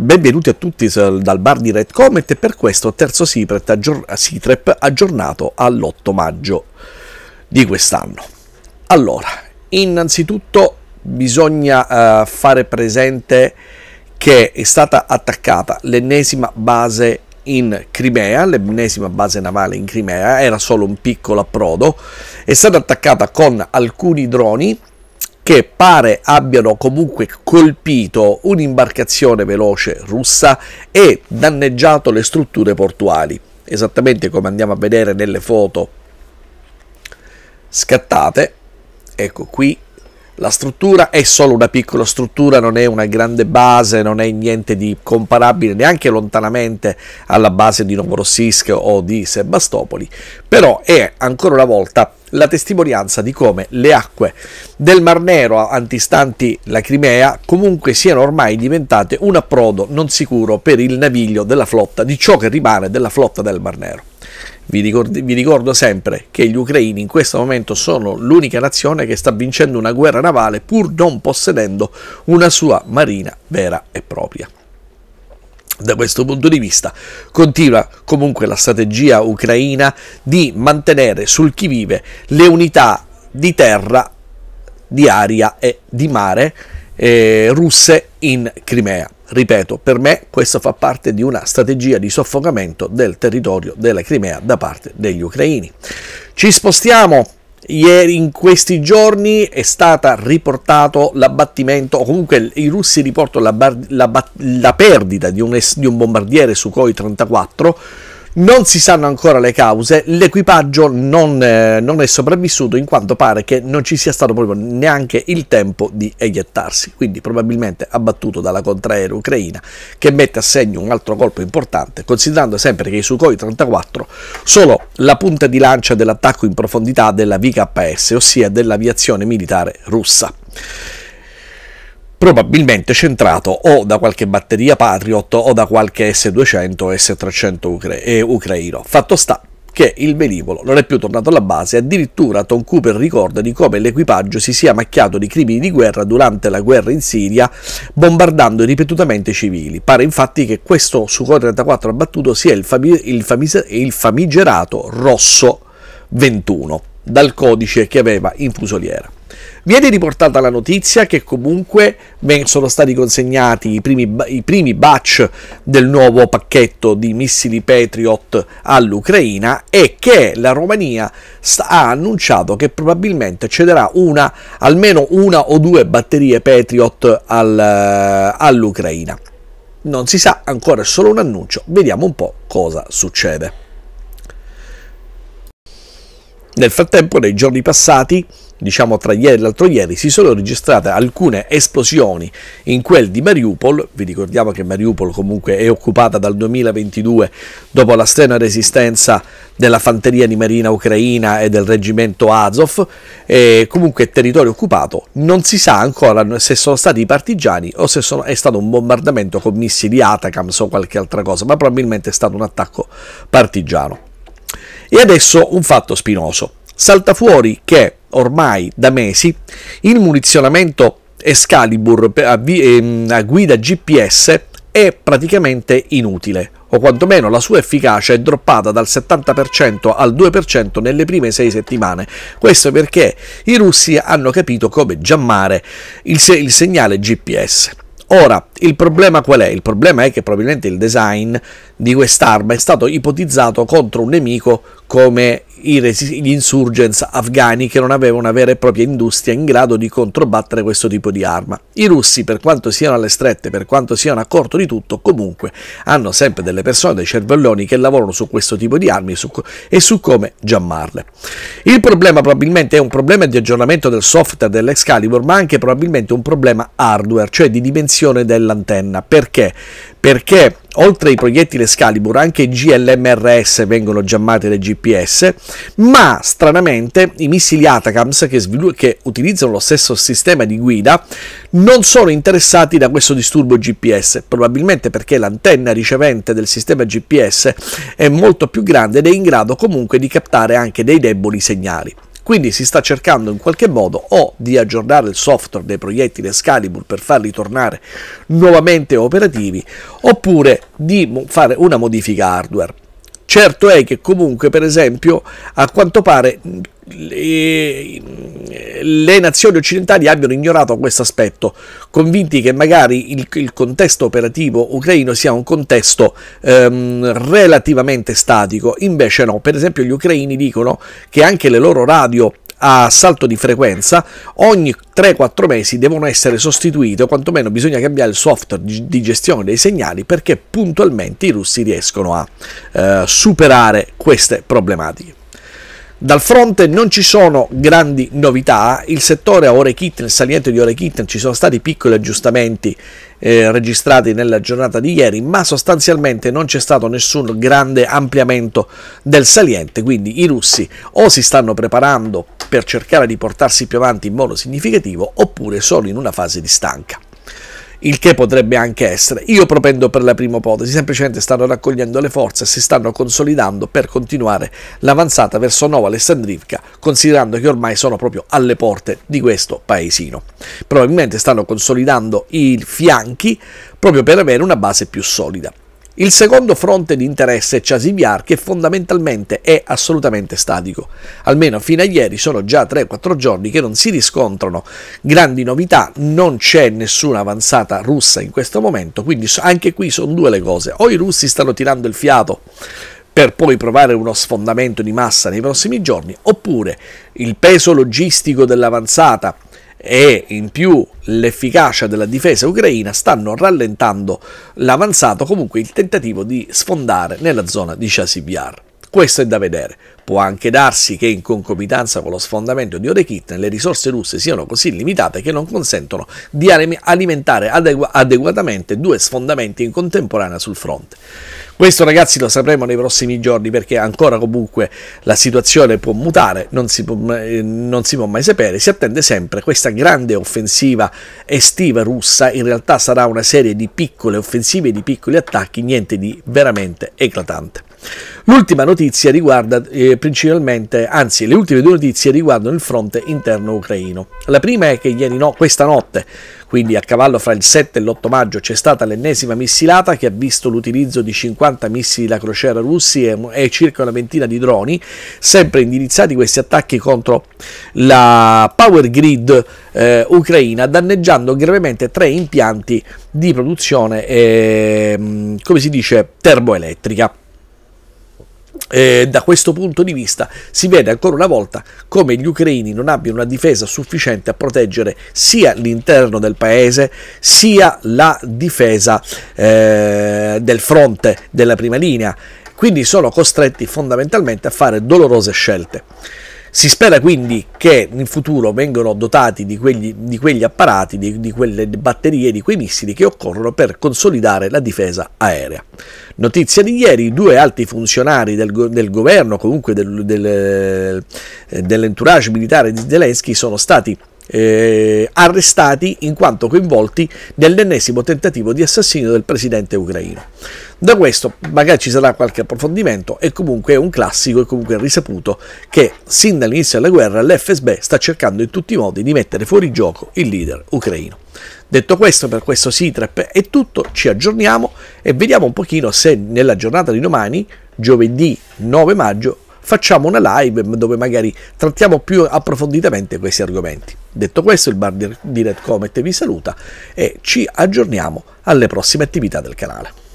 Benvenuti a tutti dal bar di Red Comet e per questo terzo Citrep aggiornato all'8 maggio di quest'anno. Allora, innanzitutto bisogna eh, fare presente che è stata attaccata l'ennesima base in Crimea, l'ennesima base navale in Crimea, era solo un piccolo approdo, è stata attaccata con alcuni droni che pare abbiano comunque colpito un'imbarcazione veloce russa e danneggiato le strutture portuali, esattamente come andiamo a vedere nelle foto scattate. Ecco qui la struttura è solo una piccola struttura, non è una grande base, non è niente di comparabile neanche lontanamente alla base di Novorossiysk o di Sebastopoli, però è ancora una volta la testimonianza di come le acque del Mar Nero antistanti la Crimea comunque siano ormai diventate un approdo non sicuro per il naviglio della flotta, di ciò che rimane della flotta del Mar Nero. Vi ricordo, vi ricordo sempre che gli ucraini in questo momento sono l'unica nazione che sta vincendo una guerra navale pur non possedendo una sua marina vera e propria. Da questo punto di vista continua comunque la strategia ucraina di mantenere sul chi vive le unità di terra, di aria e di mare eh, russe in Crimea. Ripeto, per me questo fa parte di una strategia di soffocamento del territorio della Crimea da parte degli ucraini. Ci spostiamo Ieri, in questi giorni, è stato riportato l'abbattimento, o comunque i russi riportano la, la, la perdita di un, di un bombardiere Sukhoi 34 non si sanno ancora le cause, l'equipaggio non, eh, non, è sopravvissuto in quanto pare che non ci sia stato proprio neanche il tempo di eiettarsi, quindi probabilmente abbattuto dalla contraerea ucraina che mette a segno un altro colpo importante, considerando sempre che i Sukhoi 34 sono la punta di lancia dell'attacco in profondità della VKS, ossia dell'aviazione militare russa probabilmente centrato o da qualche batteria Patriot o da qualche S200 o S300 ucra- ucraino. Fatto sta che il velivolo non è più tornato alla base addirittura Tom Cooper ricorda di come l'equipaggio si sia macchiato di crimini di guerra durante la guerra in Siria, bombardando ripetutamente i civili. Pare infatti che questo Sukhoi 34 abbattuto sia il, fami- il, famis- il famigerato Rosso 21, dal codice che aveva in fusoliera. Viene riportata la notizia che comunque sono stati consegnati i primi, i primi batch del nuovo pacchetto di missili Patriot all'Ucraina e che la Romania ha annunciato che probabilmente cederà una, almeno una o due batterie Patriot al, eh, all'Ucraina. Non si sa, ancora è solo un annuncio, vediamo un po' cosa succede. Nel frattempo, nei giorni passati, diciamo tra ieri e l'altro ieri, si sono registrate alcune esplosioni in quel di Mariupol, vi ricordiamo che Mariupol comunque è occupata dal 2022 dopo la strena resistenza della fanteria di marina ucraina e del reggimento Azov, e comunque territorio occupato, non si sa ancora se sono stati i partigiani o se sono, è stato un bombardamento con missili Atacams o qualche altra cosa, ma probabilmente è stato un attacco partigiano. E adesso un fatto spinoso salta fuori che ormai da mesi il munizionamento Escalibur ehm, a guida GPS è praticamente inutile, o quantomeno la sua efficacia è droppata dal 70% al 2% nelle prime 6 settimane. Questo perché i russi hanno capito come giammare il, se- il segnale GPS. Ora, il problema qual è? Il problema è che probabilmente il design di quest'arma è stato ipotizzato contro un nemico come gli insurgents afghani che non avevano una vera e propria industria in grado di controbattere questo tipo di arma. I russi, per quanto siano alle strette, per quanto siano a corto di tutto, comunque hanno sempre delle persone, dei cervelloni che lavorano su questo tipo di armi su, e su come giammarle. Il problema probabilmente è un problema di aggiornamento del software dell'Excalibur, ma anche probabilmente un problema hardware, cioè di dimensione dell'antenna. Perché? Perché oltre ai proiettili Excalibur anche GLMRS vengono giammati dai GPS, ma stranamente i missili Atacams che, svilu- che utilizzano lo stesso sistema di guida non sono interessati da questo disturbo GPS, probabilmente perché l'antenna ricevente del sistema GPS è molto più grande ed è in grado comunque di captare anche dei deboli segnali. Quindi si sta cercando in qualche modo o di aggiornare il software dei proiettili Excalibur per farli tornare nuovamente operativi, oppure di fare una modifica hardware. Certo è che comunque, per esempio, a quanto pare le, le nazioni occidentali abbiano ignorato questo aspetto, convinti che magari il, il contesto operativo ucraino sia un contesto ehm, relativamente statico. Invece no, per esempio gli ucraini dicono che anche le loro radio a salto di frequenza ogni 3-4 mesi devono essere sostituite o quantomeno bisogna cambiare il software di gestione dei segnali perché puntualmente i russi riescono a eh, superare queste problematiche. Dal fronte non ci sono grandi novità, il settore a ore kitten, il saliente di ore kitten, ci sono stati piccoli aggiustamenti eh, registrati nella giornata di ieri, ma sostanzialmente non c'è stato nessun grande ampliamento del saliente, quindi i russi o si stanno preparando per cercare di portarsi più avanti in modo significativo oppure sono in una fase di stanca il che potrebbe anche essere. Io propendo per la prima ipotesi, semplicemente stanno raccogliendo le forze e si stanno consolidando per continuare l'avanzata verso Nova Alessandrivka, considerando che ormai sono proprio alle porte di questo paesino. Probabilmente stanno consolidando i fianchi proprio per avere una base più solida. Il secondo fronte di interesse è Chasiviar che fondamentalmente è assolutamente statico. Almeno fino a ieri sono già 3-4 giorni che non si riscontrano grandi novità, non c'è nessuna avanzata russa in questo momento, quindi anche qui sono due le cose. O i russi stanno tirando il fiato per poi provare uno sfondamento di massa nei prossimi giorni, oppure il peso logistico dell'avanzata e in più l'efficacia della difesa ucraina stanno rallentando l'avanzato, comunque il tentativo di sfondare nella zona di Chasibiar. Questo è da vedere. Può anche darsi che in concomitanza con lo sfondamento di Odekit le risorse russe siano così limitate che non consentono di alimentare adegu- adeguatamente due sfondamenti in contemporanea sul fronte. Questo ragazzi lo sapremo nei prossimi giorni perché ancora comunque la situazione può mutare, non si può, eh, non si può mai sapere, si attende sempre questa grande offensiva estiva russa, in realtà sarà una serie di piccole offensive, di piccoli attacchi, niente di veramente eclatante. L'ultima notizia riguarda eh, principalmente, anzi le ultime due notizie riguardano il fronte interno ucraino. La prima è che ieri no, questa notte, quindi a cavallo fra il 7 e l'8 maggio, c'è stata l'ennesima missilata che ha visto l'utilizzo di 50 missili da crociera russi e, e circa una ventina di droni, sempre indirizzati questi attacchi contro la power grid eh, ucraina, danneggiando gravemente tre impianti di produzione, eh, come si dice, termoelettrica. Eh, da questo punto di vista si vede ancora una volta come gli ucraini non abbiano una difesa sufficiente a proteggere sia l'interno del paese sia la difesa eh, del fronte della prima linea. Quindi sono costretti fondamentalmente a fare dolorose scelte. Si spera quindi che in futuro vengano dotati di quegli, di quegli apparati, di, di, quelle batterie, di quei missili che occorrono per consolidare la difesa aerea. Notizia di ieri, due alti funzionari del, del governo, comunque del, del, eh, dell'entourage militare di Zelensky, sono stati eh, arrestati in quanto coinvolti nell'ennesimo tentativo di assassinio del presidente ucraino. Da questo magari ci sarà qualche approfondimento, è comunque un classico e comunque risaputo che sin dall'inizio della guerra l'FSB sta cercando in tutti i modi di mettere fuori gioco il leader ucraino. Detto questo, per questo SITREP è tutto, ci aggiorniamo e vediamo un pochino se nella giornata di domani, giovedì 9 maggio, facciamo una live dove magari trattiamo più approfonditamente questi argomenti. Detto questo, il bar di Red Comet vi saluta e ci aggiorniamo alle prossime attività del canale.